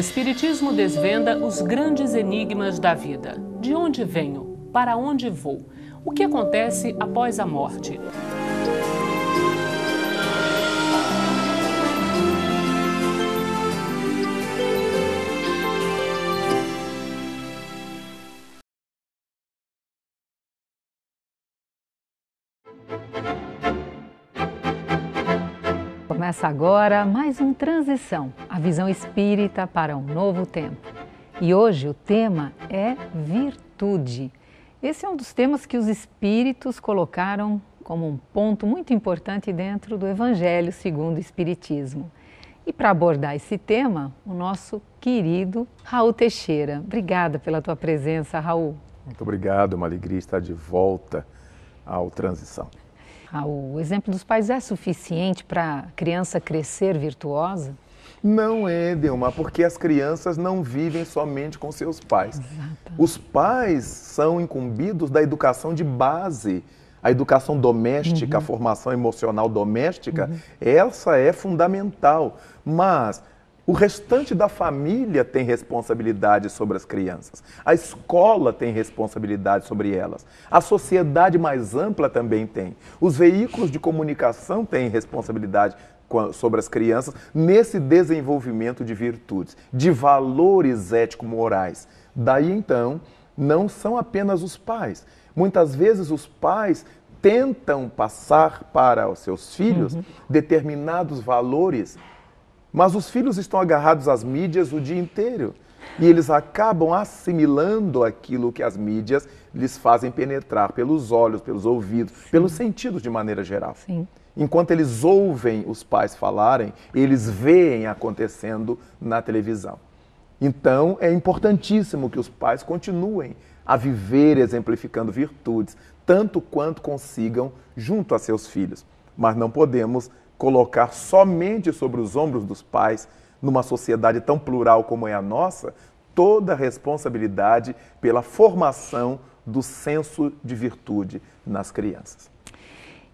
Espiritismo desvenda os grandes enigmas da vida. De onde venho? Para onde vou? O que acontece após a morte? Começa agora mais um Transição, a visão espírita para um novo tempo. E hoje o tema é virtude. Esse é um dos temas que os espíritos colocaram como um ponto muito importante dentro do Evangelho segundo o Espiritismo. E para abordar esse tema, o nosso querido Raul Teixeira. Obrigada pela tua presença, Raul. Muito obrigado, é uma alegria estar de volta ao Transição. Ah, o exemplo dos pais é suficiente para a criança crescer virtuosa? Não é, Dilma, porque as crianças não vivem somente com seus pais. Os pais são incumbidos da educação de base. A educação doméstica, uhum. a formação emocional doméstica, uhum. essa é fundamental. Mas o restante da família tem responsabilidade sobre as crianças. A escola tem responsabilidade sobre elas. A sociedade mais ampla também tem. Os veículos de comunicação têm responsabilidade sobre as crianças nesse desenvolvimento de virtudes, de valores ético-morais. Daí então, não são apenas os pais. Muitas vezes os pais tentam passar para os seus filhos uhum. determinados valores mas os filhos estão agarrados às mídias o dia inteiro. E eles acabam assimilando aquilo que as mídias lhes fazem penetrar pelos olhos, pelos ouvidos, Sim. pelos sentidos de maneira geral. Sim. Enquanto eles ouvem os pais falarem, eles veem acontecendo na televisão. Então, é importantíssimo que os pais continuem a viver exemplificando virtudes, tanto quanto consigam junto a seus filhos. Mas não podemos colocar somente sobre os ombros dos pais, numa sociedade tão plural como é a nossa, toda a responsabilidade pela formação do senso de virtude nas crianças.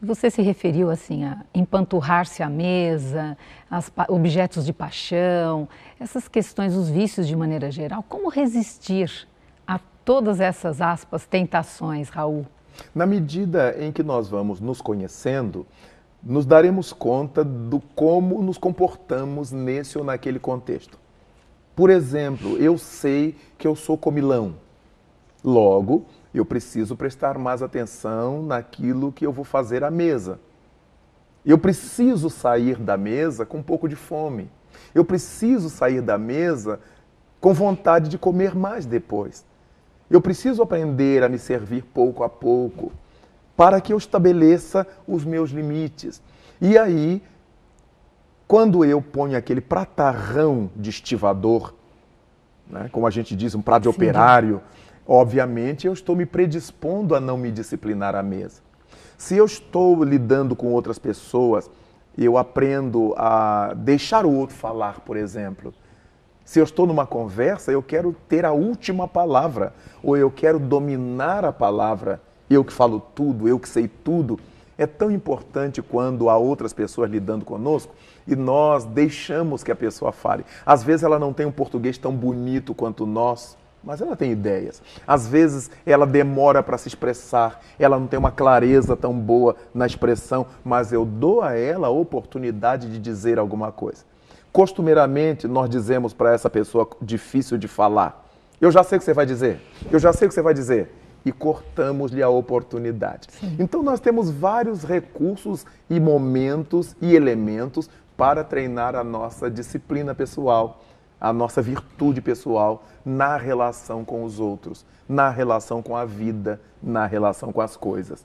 Você se referiu assim a empanturrar-se à mesa, aos objetos de paixão, essas questões, os vícios de maneira geral. Como resistir a todas essas aspas tentações, Raul? Na medida em que nós vamos nos conhecendo, nos daremos conta do como nos comportamos nesse ou naquele contexto. Por exemplo, eu sei que eu sou comilão. Logo, eu preciso prestar mais atenção naquilo que eu vou fazer à mesa. Eu preciso sair da mesa com um pouco de fome. Eu preciso sair da mesa com vontade de comer mais depois. Eu preciso aprender a me servir pouco a pouco para que eu estabeleça os meus limites. E aí, quando eu ponho aquele pratarrão de estivador, né, como a gente diz, um prato de Sim. operário, obviamente eu estou me predispondo a não me disciplinar à mesa. Se eu estou lidando com outras pessoas, eu aprendo a deixar o outro falar, por exemplo. Se eu estou numa conversa, eu quero ter a última palavra, ou eu quero dominar a palavra eu que falo tudo, eu que sei tudo, é tão importante quando há outras pessoas lidando conosco e nós deixamos que a pessoa fale. Às vezes ela não tem um português tão bonito quanto nós, mas ela tem ideias. Às vezes ela demora para se expressar, ela não tem uma clareza tão boa na expressão, mas eu dou a ela a oportunidade de dizer alguma coisa. Costumeiramente nós dizemos para essa pessoa difícil de falar: Eu já sei o que você vai dizer, eu já sei o que você vai dizer e cortamos-lhe a oportunidade. Sim. Então nós temos vários recursos e momentos e elementos para treinar a nossa disciplina pessoal, a nossa virtude pessoal na relação com os outros, na relação com a vida, na relação com as coisas.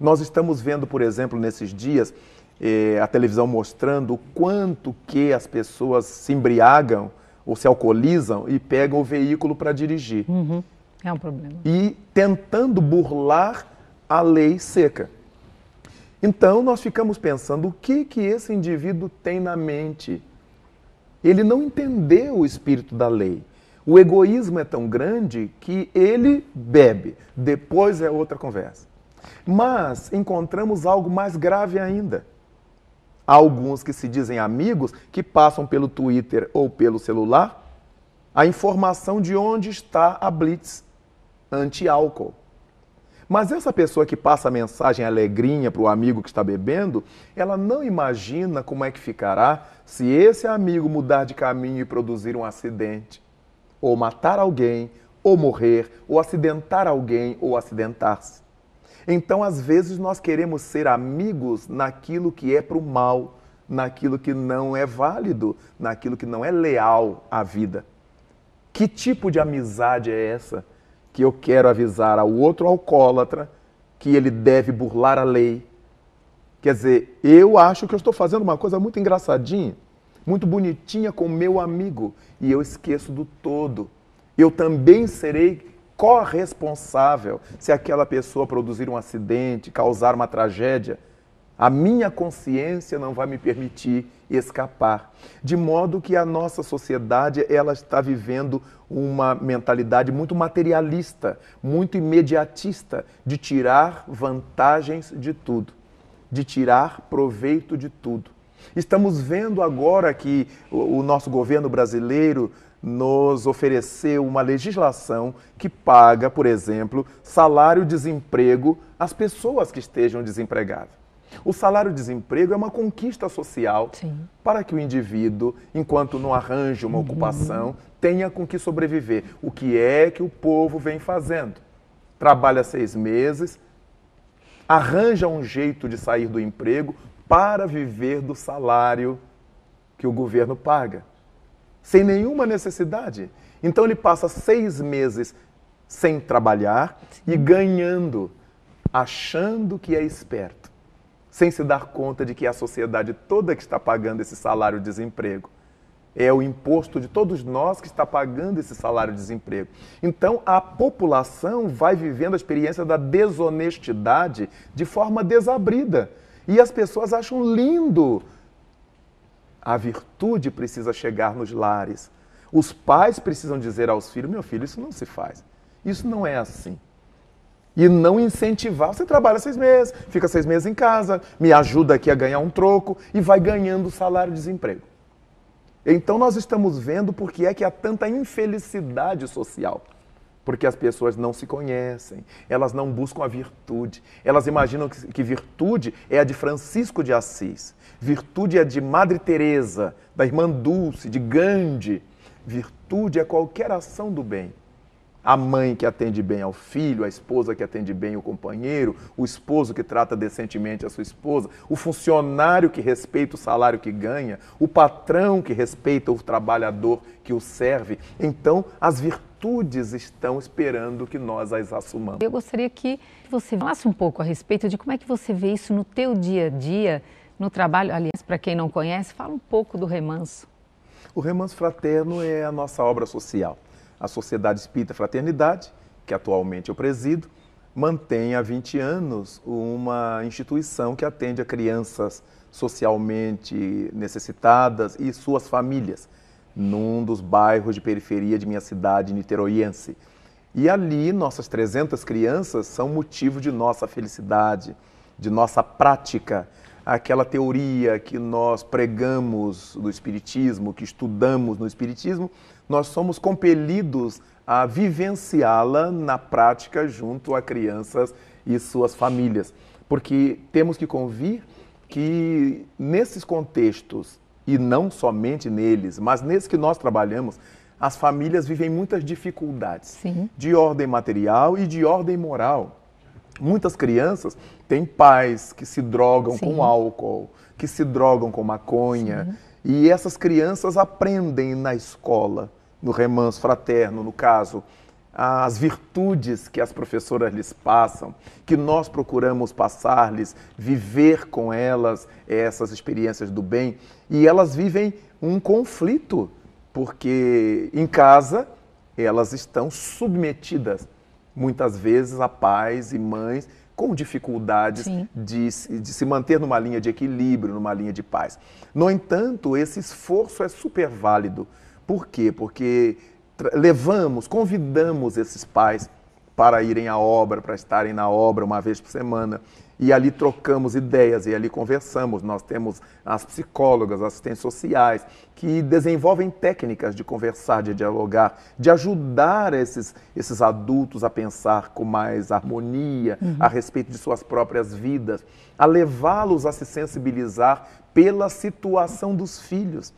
Nós estamos vendo, por exemplo, nesses dias, eh, a televisão mostrando o quanto que as pessoas se embriagam ou se alcoolizam e pegam o veículo para dirigir. Uhum. É um problema. E tentando burlar a lei seca. Então nós ficamos pensando o que que esse indivíduo tem na mente. Ele não entendeu o espírito da lei. O egoísmo é tão grande que ele bebe, depois é outra conversa. Mas encontramos algo mais grave ainda. Há alguns que se dizem amigos que passam pelo Twitter ou pelo celular a informação de onde está a Blitz anti-álcool. Mas essa pessoa que passa a mensagem alegrinha para o amigo que está bebendo, ela não imagina como é que ficará se esse amigo mudar de caminho e produzir um acidente, ou matar alguém, ou morrer, ou acidentar alguém, ou acidentar-se. Então, às vezes, nós queremos ser amigos naquilo que é para o mal, naquilo que não é válido, naquilo que não é leal à vida. Que tipo de amizade é essa? que eu quero avisar ao outro alcoólatra que ele deve burlar a lei. Quer dizer, eu acho que eu estou fazendo uma coisa muito engraçadinha, muito bonitinha com meu amigo e eu esqueço do todo. Eu também serei corresponsável se aquela pessoa produzir um acidente, causar uma tragédia. A minha consciência não vai me permitir escapar. De modo que a nossa sociedade ela está vivendo uma mentalidade muito materialista, muito imediatista, de tirar vantagens de tudo, de tirar proveito de tudo. Estamos vendo agora que o nosso governo brasileiro nos ofereceu uma legislação que paga, por exemplo, salário-desemprego às pessoas que estejam desempregadas. O salário-desemprego é uma conquista social Sim. para que o indivíduo, enquanto não arranja uma ocupação, uhum. tenha com que sobreviver. O que é que o povo vem fazendo? Trabalha seis meses, arranja um jeito de sair do emprego para viver do salário que o governo paga, sem nenhuma necessidade. Então ele passa seis meses sem trabalhar Sim. e ganhando, achando que é esperto sem se dar conta de que a sociedade toda que está pagando esse salário-desemprego. É o imposto de todos nós que está pagando esse salário-desemprego. Então, a população vai vivendo a experiência da desonestidade de forma desabrida. E as pessoas acham lindo. A virtude precisa chegar nos lares. Os pais precisam dizer aos filhos: meu filho, isso não se faz. Isso não é assim e não incentivar. Você trabalha seis meses, fica seis meses em casa, me ajuda aqui a ganhar um troco e vai ganhando salário-desemprego. Então nós estamos vendo por que é que há tanta infelicidade social. Porque as pessoas não se conhecem, elas não buscam a virtude. Elas imaginam que, que virtude é a de Francisco de Assis, virtude é de Madre Teresa, da irmã Dulce, de Gandhi. Virtude é qualquer ação do bem a mãe que atende bem ao filho, a esposa que atende bem o companheiro, o esposo que trata decentemente a sua esposa, o funcionário que respeita o salário que ganha, o patrão que respeita o trabalhador que o serve. Então, as virtudes estão esperando que nós as assumamos. Eu gostaria que você falasse um pouco a respeito de como é que você vê isso no teu dia a dia, no trabalho. Aliás, para quem não conhece, fala um pouco do remanso. O remanso fraterno é a nossa obra social a Sociedade Espírita Fraternidade, que atualmente eu presido, mantém há 20 anos uma instituição que atende a crianças socialmente necessitadas e suas famílias, num dos bairros de periferia de minha cidade niteroiense. E ali, nossas 300 crianças são motivo de nossa felicidade, de nossa prática. Aquela teoria que nós pregamos do Espiritismo, que estudamos no Espiritismo, nós somos compelidos a vivenciá-la na prática junto a crianças e suas famílias. Porque temos que convir que nesses contextos, e não somente neles, mas nesses que nós trabalhamos, as famílias vivem muitas dificuldades Sim. de ordem material e de ordem moral. Muitas crianças têm pais que se drogam Sim. com álcool, que se drogam com maconha, Sim. e essas crianças aprendem na escola no remanso fraterno, no caso, as virtudes que as professoras lhes passam, que nós procuramos passar-lhes, viver com elas é, essas experiências do bem, e elas vivem um conflito, porque em casa elas estão submetidas muitas vezes a pais e mães com dificuldades de, de, se manter numa linha de equilíbrio, numa linha de paz. No entanto, esse esforço é super válido por quê? Porque levamos, convidamos esses pais para irem à obra, para estarem na obra uma vez por semana. E ali trocamos ideias e ali conversamos. Nós temos as psicólogas, assistentes sociais, que desenvolvem técnicas de conversar, de dialogar, de ajudar esses, esses adultos a pensar com mais harmonia uhum. a respeito de suas próprias vidas, a levá-los a se sensibilizar pela situação dos filhos.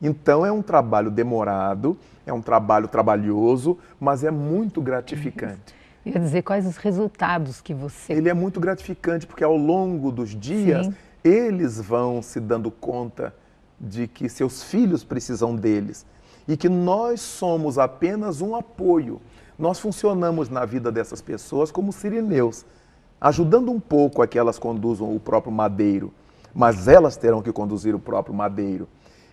Então é um trabalho demorado, é um trabalho trabalhoso, mas é muito uhum. gratificante. dizer quais os resultados que você. Ele é muito gratificante porque ao longo dos dias Sim. eles vão se dando conta de que seus filhos precisam deles e que nós somos apenas um apoio. Nós funcionamos na vida dessas pessoas como sirineus, ajudando um pouco a que elas conduzam o próprio madeiro, mas elas terão que conduzir o próprio madeiro.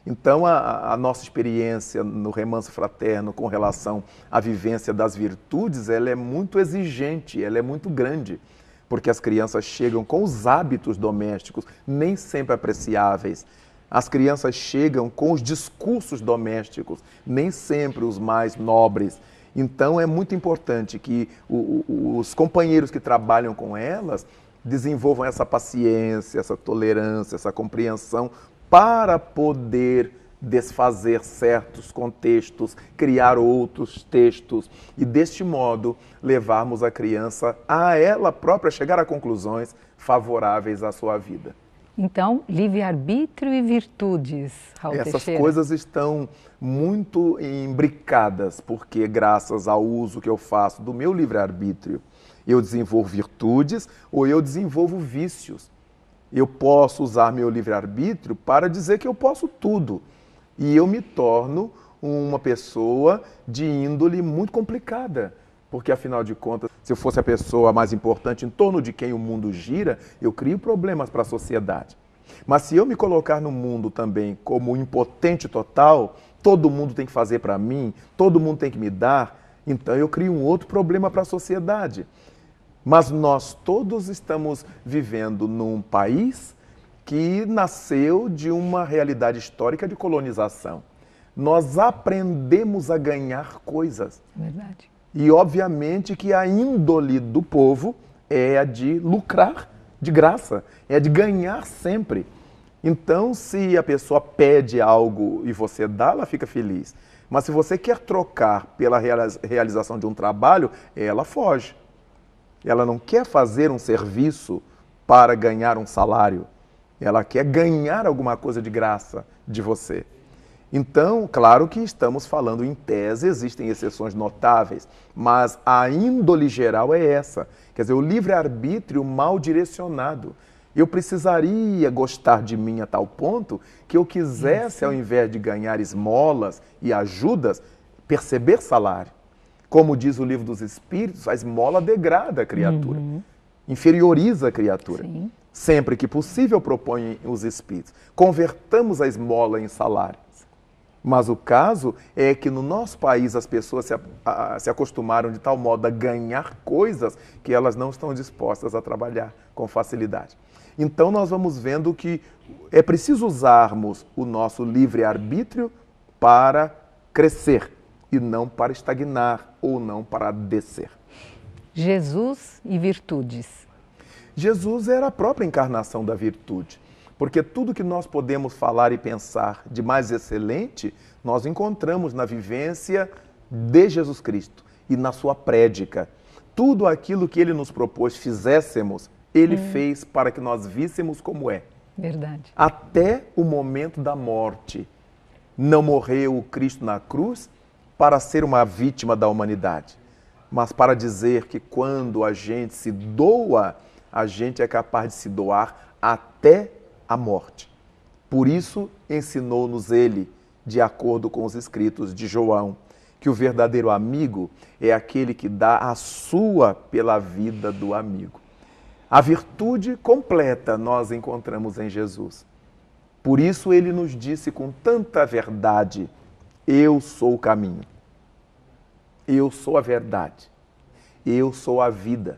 Então, a, a, nossa experiência no remanso fraterno com relação à vivência das virtudes, ela é muito exigente, ela é muito grande, porque as crianças chegam com os hábitos domésticos nem sempre apreciáveis. As crianças chegam com os discursos domésticos, nem sempre os mais nobres. Então, é muito importante que o, o, os companheiros que trabalham com elas desenvolvam essa paciência, essa tolerância, essa compreensão para poder desfazer certos contextos, criar outros textos e deste modo levarmos a criança a ela própria chegar a conclusões favoráveis à sua vida. Então, livre-arbítrio e virtudes, Raul Essas Teixeira. coisas estão muito imbricadas, porque graças ao uso que eu faço do meu livre-arbítrio, eu desenvolvo virtudes ou eu desenvolvo vícios eu posso usar meu livre-arbítrio para dizer que eu posso tudo. E eu me torno uma pessoa de índole muito complicada. Porque, afinal de contas, se eu fosse a pessoa mais importante em torno de quem o mundo gira, eu crio problemas para a sociedade. Mas se eu me colocar no mundo também como impotente total, todo mundo tem que fazer para mim, todo mundo tem que me dar, então eu crio um outro problema para a sociedade. Mas nós todos estamos vivendo num país que nasceu de uma realidade histórica de colonização. Nós aprendemos a ganhar coisas. Verdade. E obviamente que a índole do povo é a de lucrar de graça, é a de ganhar sempre. Então, se a pessoa pede algo e você dá, ela fica feliz. Mas se você quer trocar pela realização de um trabalho, ela foge. Ela não quer fazer um serviço para ganhar um salário. Ela quer ganhar alguma coisa de graça de você. Então, claro que estamos falando em tese, existem exceções notáveis, mas a índole geral é essa. Quer dizer, o livre-arbítrio mal direcionado. Eu precisaria gostar de mim a tal ponto que eu quisesse, ao invés de ganhar esmolas e ajudas, perceber salário. Como diz o livro dos Espíritos, a esmola degrada a criatura, uhum. inferioriza a criatura. Sim. Sempre que possível, propõem os Espíritos, convertamos a esmola em salário. Mas o caso é que no nosso país as pessoas se, a, se, acostumaram de tal modo a ganhar coisas que elas não estão dispostas a trabalhar com facilidade. Então nós vamos vendo que é preciso usarmos o nosso livre-arbítrio para crescer, e não para estagnar ou não para descer. Jesus e virtudes. Jesus era a própria encarnação da virtude, porque tudo que nós podemos falar e pensar de mais excelente, nós encontramos na vivência de Jesus Cristo e na sua prédica. Tudo aquilo que ele nos propôs fizéssemos, ele hum. fez para que nós víssemos como é. Verdade. Até o momento da morte. Não morreu o Cristo na cruz para ser uma vítima da humanidade, mas para dizer que quando a gente se doa, a gente é capaz de se doar até a morte. Por isso ensinou-nos ele, de acordo com os escritos de João, que o verdadeiro amigo é aquele que dá a sua pela vida do amigo. A virtude completa nós encontramos em Jesus. Por isso ele nos disse com tanta verdade: Eu sou o caminho, eu sou a verdade. Eu sou a vida.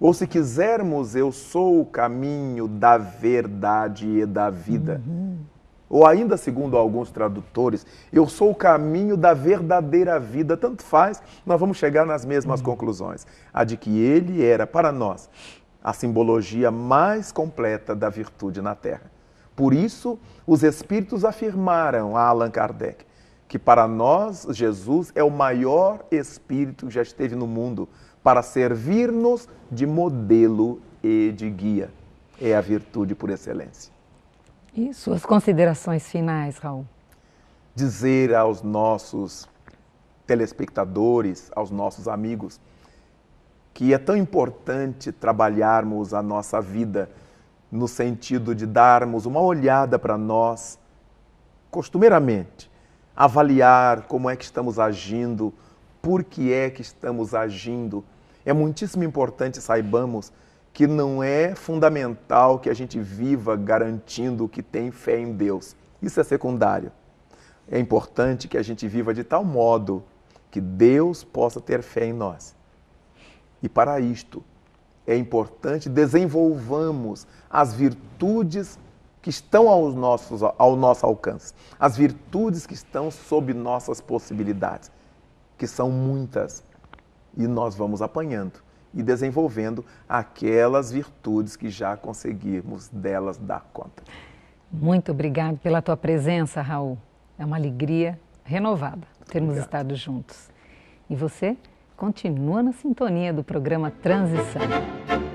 Ou se quisermos, eu sou o caminho da verdade e da vida. Uhum. Ou ainda, segundo alguns tradutores, eu sou o caminho da verdadeira vida. Tanto faz, nós vamos chegar nas mesmas uhum. conclusões. A de que ele era, para nós, a simbologia mais completa da virtude na Terra. Por isso, os espíritos afirmaram a Allan Kardec que para nós Jesus é o maior espírito que já esteve no mundo para servir-nos de modelo e de guia. É a virtude por excelência. E suas considerações finais, Raul? Dizer aos nossos telespectadores, aos nossos amigos, que é tão importante trabalharmos a nossa vida no sentido de darmos uma olhada para nós costumeiramente avaliar como é que estamos agindo, por que é que estamos agindo. É muitíssimo importante saibamos que não é fundamental que a gente viva garantindo que tem fé em Deus. Isso é secundário. É importante que a gente viva de tal modo que Deus possa ter fé em nós. E para isto, é importante desenvolvamos as virtudes que estão aos nossos, ao nosso alcance, as virtudes que estão sob nossas possibilidades, que são muitas. E nós vamos apanhando e desenvolvendo aquelas virtudes que já conseguirmos delas dar conta. Muito obrigado pela tua presença, Raul. É uma alegria renovada termos obrigado. estado juntos. E você continua na sintonia do programa Transição.